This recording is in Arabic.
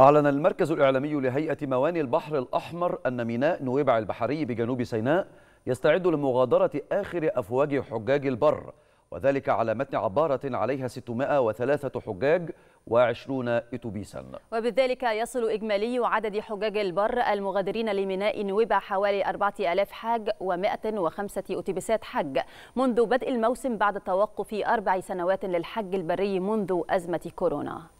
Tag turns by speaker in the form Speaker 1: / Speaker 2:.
Speaker 1: أعلن المركز الإعلامي لهيئة مواني البحر الأحمر أن ميناء نويبع البحري بجنوب سيناء يستعد لمغادرة آخر أفواج حجاج البر وذلك على متن عبارة عليها 603 حجاج و20 اتوبيسا
Speaker 2: وبذلك يصل إجمالي عدد حجاج البر المغادرين لميناء نويبع حوالي 4000 حاج و105 اتوبيسات حج منذ بدء الموسم بعد توقف أربع سنوات للحج البري منذ أزمة كورونا